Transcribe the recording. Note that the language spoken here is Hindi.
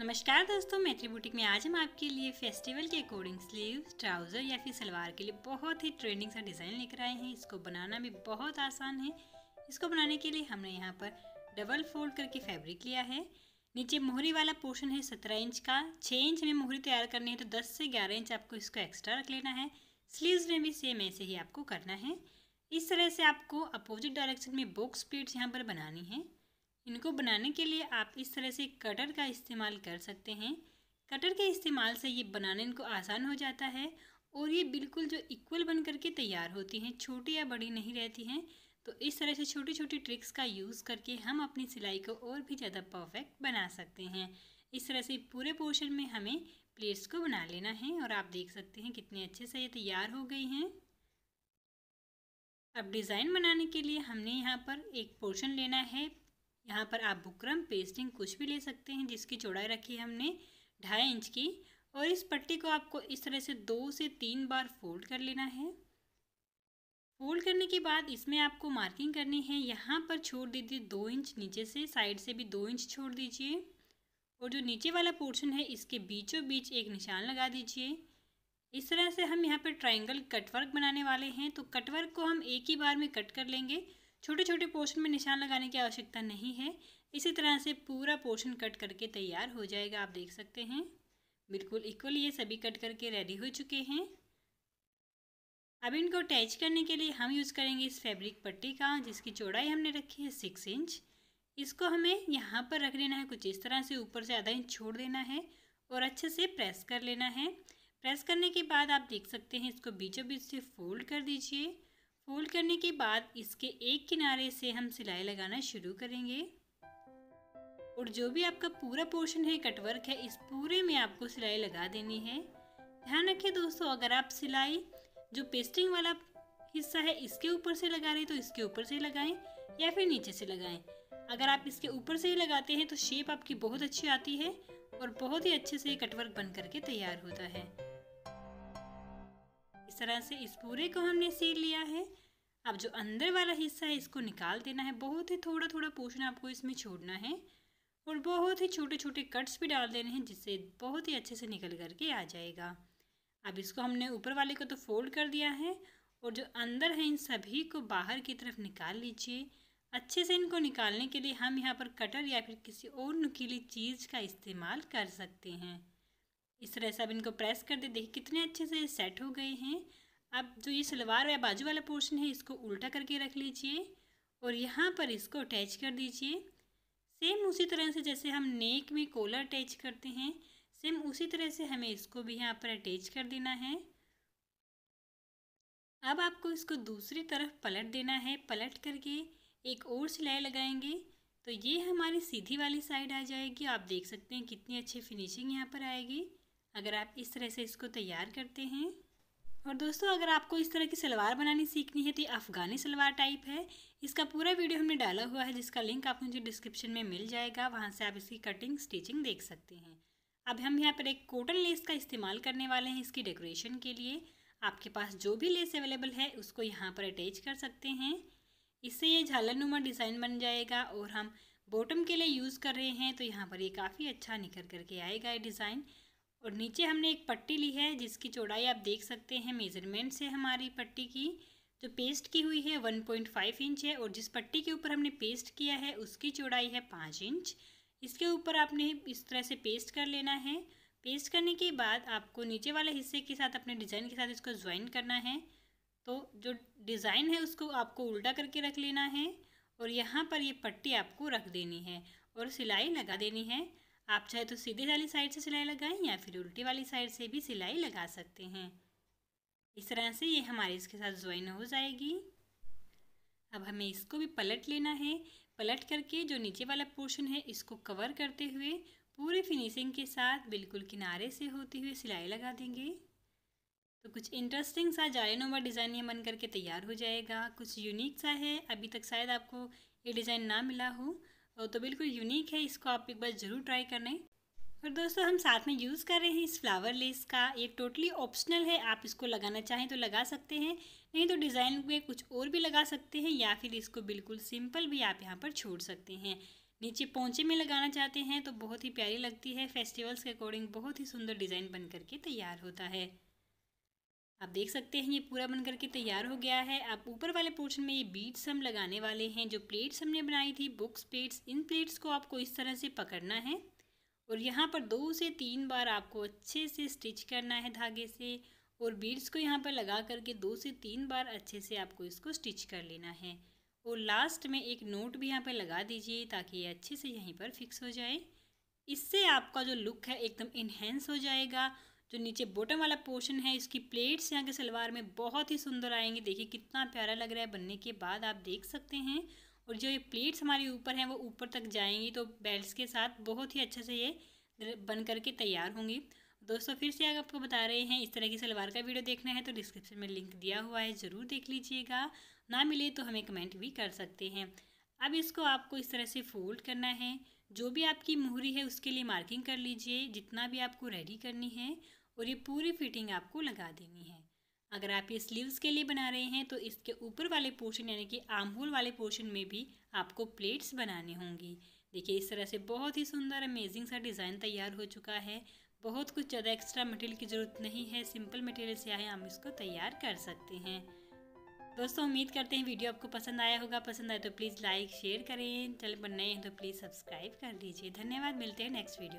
नमस्कार दोस्तों मैत्री बुटीक में आज हम आपके लिए फेस्टिवल के अकॉर्डिंग स्लीव ट्राउज़र या फिर सलवार के लिए बहुत ही ट्रेंडिंग सा डिज़ाइन लेकर आए हैं इसको बनाना भी बहुत आसान है इसको बनाने के लिए हमने यहाँ पर डबल फोल्ड करके फैब्रिक लिया है नीचे मोहरी वाला पोर्शन है सत्रह इंच का छः इंच में मोहरी तैयार करनी है तो दस से ग्यारह इंच आपको इसको एक्स्ट्रा रख लेना है स्लीव्स में भी सेम ऐसे ही आपको करना है इस तरह से आपको अपोजिट डायरेक्शन में बॉक्स प्लेट्स यहाँ पर बनानी है इनको बनाने के लिए आप इस तरह से कटर का इस्तेमाल कर सकते हैं कटर के इस्तेमाल से ये बनाने इनको आसान हो जाता है और ये बिल्कुल जो इक्वल बन करके तैयार होती हैं छोटी या बड़ी नहीं रहती हैं तो इस तरह से छोटी छोटी ट्रिक्स का यूज़ करके हम अपनी सिलाई को और भी ज़्यादा परफेक्ट बना सकते हैं इस तरह से पूरे पोर्शन में हमें प्लेट्स को बना लेना है और आप देख सकते हैं कितने अच्छे से ये तैयार हो गई हैं अब डिज़ाइन बनाने के लिए हमने यहाँ पर एक पोर्शन लेना है यहाँ पर आप बुकरम पेस्टिंग कुछ भी ले सकते हैं जिसकी चौड़ाई रखी है हमने ढाई इंच की और इस पट्टी को आपको इस तरह से दो से तीन बार फोल्ड कर लेना है फोल्ड करने के बाद इसमें आपको मार्किंग करनी है यहाँ पर छोड़ दीजिए दो इंच नीचे से साइड से भी दो इंच छोड़ दीजिए और जो नीचे वाला पोर्शन है इसके बीचों बीच एक निशान लगा दीजिए इस तरह से हम यहाँ पर ट्राइंगल कटवर्क बनाने वाले हैं तो कटवर्क को हम एक ही बार में कट कर लेंगे छोटे छोटे पोर्शन में निशान लगाने की आवश्यकता नहीं है इसी तरह से पूरा पोर्शन कट करके तैयार हो जाएगा आप देख सकते हैं बिल्कुल इक्वल ये सभी कट करके रेडी हो चुके हैं अब इनको अटैच करने के लिए हम यूज़ करेंगे इस फैब्रिक पट्टी का जिसकी चौड़ाई हमने रखी है सिक्स इंच इसको हमें यहाँ पर रख लेना है कुछ इस तरह से ऊपर से आधा इंच छोड़ देना है और अच्छे से प्रेस कर लेना है प्रेस करने के बाद आप देख सकते हैं इसको बीचों बीच से फोल्ड कर दीजिए फोल्ड करने के बाद इसके एक किनारे से हम सिलाई लगाना शुरू करेंगे और जो भी आपका पूरा पोर्शन है कटवर्क है इस पूरे में आपको सिलाई लगा देनी है ध्यान रखें दोस्तों अगर आप सिलाई जो पेस्टिंग वाला हिस्सा है इसके ऊपर से लगा रहे तो इसके ऊपर से लगाएं या फिर नीचे से लगाएं अगर आप इसके ऊपर से ही लगाते हैं तो शेप आपकी बहुत अच्छी आती है और बहुत ही अच्छे से कटवर्क बन करके तैयार होता है इस तरह से इस पूरे को हमने सील लिया है अब जो अंदर वाला हिस्सा है इसको निकाल देना है बहुत ही थोड़ा थोड़ा पोषण आपको इसमें छोड़ना है और बहुत ही छोटे छोटे कट्स भी डाल देने हैं जिससे बहुत ही अच्छे से निकल करके आ जाएगा अब इसको हमने ऊपर वाले को तो फोल्ड कर दिया है और जो अंदर है इन सभी को बाहर की तरफ निकाल लीजिए अच्छे से इनको निकालने के लिए हम यहाँ पर कटर या फिर किसी और नुकीली चीज़ का इस्तेमाल कर सकते हैं इस तरह से अब इनको प्रेस कर दे देखिए कितने अच्छे से सेट हो गए हैं अब जो ये सलवार या बाजू वाला पोर्शन है इसको उल्टा करके रख लीजिए और यहाँ पर इसको अटैच कर दीजिए सेम उसी तरह से जैसे हम नेक में कोलर अटैच करते हैं सेम उसी तरह से हमें इसको भी यहाँ पर अटैच कर देना है अब आपको इसको दूसरी तरफ पलट देना है पलट करके एक और सिलाई लगाएंगे तो ये हमारी सीधी वाली साइड आ जाएगी आप देख सकते हैं कितनी अच्छी फिनिशिंग यहाँ पर आएगी अगर आप इस तरह से इसको तैयार करते हैं और दोस्तों अगर आपको इस तरह की सलवार बनानी सीखनी है तो ये अफ़गानी सलवार टाइप है इसका पूरा वीडियो हमने डाला हुआ है जिसका लिंक आप मुझे डिस्क्रिप्शन में मिल जाएगा वहाँ से आप इसकी कटिंग स्टिचिंग देख सकते हैं अब हम यहाँ पर एक कॉटन लेस का इस्तेमाल करने वाले हैं इसकी डेकोरेशन के लिए आपके पास जो भी लेस अवेलेबल है उसको यहाँ पर अटैच कर सकते हैं इससे ये झालरनुमा डिज़ाइन बन जाएगा और हम बॉटम के लिए यूज़ कर रहे हैं तो यहाँ पर ये काफ़ी अच्छा निकल करके आएगा ये डिज़ाइन और नीचे हमने एक पट्टी ली है जिसकी चौड़ाई आप देख सकते हैं मेज़रमेंट से हमारी पट्टी की जो पेस्ट की हुई है 1.5 इंच है और जिस पट्टी के ऊपर हमने पेस्ट किया है उसकी चौड़ाई है पाँच इंच इसके ऊपर आपने इस तरह से पेस्ट कर लेना है पेस्ट करने के बाद आपको नीचे वाले हिस्से के साथ अपने डिज़ाइन के साथ इसको ज्वाइन करना है तो जो डिज़ाइन है उसको आपको उल्टा करके रख लेना है और यहाँ पर ये पट्टी आपको रख देनी है और सिलाई लगा देनी है आप चाहे तो सीधे वाली साइड से सिलाई लगाएं या फिर उल्टी वाली साइड से भी सिलाई लगा सकते हैं इस तरह से ये हमारे इसके साथ ज्वाइन हो जाएगी अब हमें इसको भी पलट लेना है पलट करके जो नीचे वाला पोर्शन है इसको कवर करते हुए पूरी फिनिशिंग के साथ बिल्कुल किनारे से होते हुए सिलाई लगा देंगे तो कुछ इंटरेस्टिंग सा जालीनुमा डिज़ाइन ये बन करके तैयार हो जाएगा कुछ यूनिक सा है अभी तक शायद आपको ये डिज़ाइन ना मिला हो और तो बिल्कुल यूनिक है इसको आप एक बार ज़रूर ट्राई करना और दोस्तों हम साथ में यूज़ कर रहे हैं इस फ्लावर लेस का ये टोटली ऑप्शनल है आप इसको लगाना चाहें तो लगा सकते हैं नहीं तो डिज़ाइन में कुछ और भी लगा सकते हैं या फिर इसको बिल्कुल सिंपल भी आप यहाँ पर छोड़ सकते हैं नीचे पहुँचे में लगाना चाहते हैं तो बहुत ही प्यारी लगती है फेस्टिवल्स के अकॉर्डिंग बहुत ही सुंदर डिज़ाइन बन करके तैयार होता है आप देख सकते हैं ये पूरा बन करके तैयार हो गया है आप ऊपर वाले पोर्शन में ये बीट्स हम लगाने वाले हैं जो प्लेट्स हमने बनाई थी बुक्स प्लेट्स इन प्लेट्स को आपको इस तरह से पकड़ना है और यहाँ पर दो से तीन बार आपको अच्छे से स्टिच करना है धागे से और बीड्स को यहाँ पर लगा करके दो से तीन बार अच्छे से आपको इसको स्टिच कर लेना है और लास्ट में एक नोट भी यहाँ पर लगा दीजिए ताकि ये अच्छे से यहीं पर फिक्स हो जाए इससे आपका जो लुक है एकदम इन्हेंस हो जाएगा जो नीचे बॉटम वाला पोर्शन है इसकी प्लेट्स यहाँ के सलवार में बहुत ही सुंदर आएंगे देखिए कितना प्यारा लग रहा है बनने के बाद आप देख सकते हैं और जो ये प्लेट्स हमारे ऊपर हैं वो ऊपर तक जाएंगी तो बेल्ट के साथ बहुत ही अच्छे से ये बन करके तैयार होंगी दोस्तों फिर से अगर आपको बता रहे हैं इस तरह की सलवार का वीडियो देखना है तो डिस्क्रिप्शन में लिंक दिया हुआ है ज़रूर देख लीजिएगा ना मिले तो हमें कमेंट भी कर सकते हैं अब इसको आपको इस तरह से फोल्ड करना है जो भी आपकी मुहरी है उसके लिए मार्किंग कर लीजिए जितना भी आपको रेडी करनी है और ये पूरी फिटिंग आपको लगा देनी है अगर आप ये स्लीव्स के लिए बना रहे हैं तो इसके ऊपर वाले पोर्शन यानी कि आमहूल वाले पोर्शन में भी आपको प्लेट्स बनानी होंगी देखिए इस तरह से बहुत ही सुंदर अमेजिंग सा डिज़ाइन तैयार हो चुका है बहुत कुछ ज़्यादा एक्स्ट्रा मटेरियल की ज़रूरत नहीं है सिंपल मटेरियल से आए हम इसको तैयार कर सकते हैं दोस्तों उम्मीद करते हैं वीडियो आपको पसंद आया होगा पसंद आए तो प्लीज़ लाइक शेयर करें चैनल पर नए हैं तो प्लीज़ सब्सक्राइब कर दीजिए धन्यवाद मिलते हैं नेक्स्ट वीडियो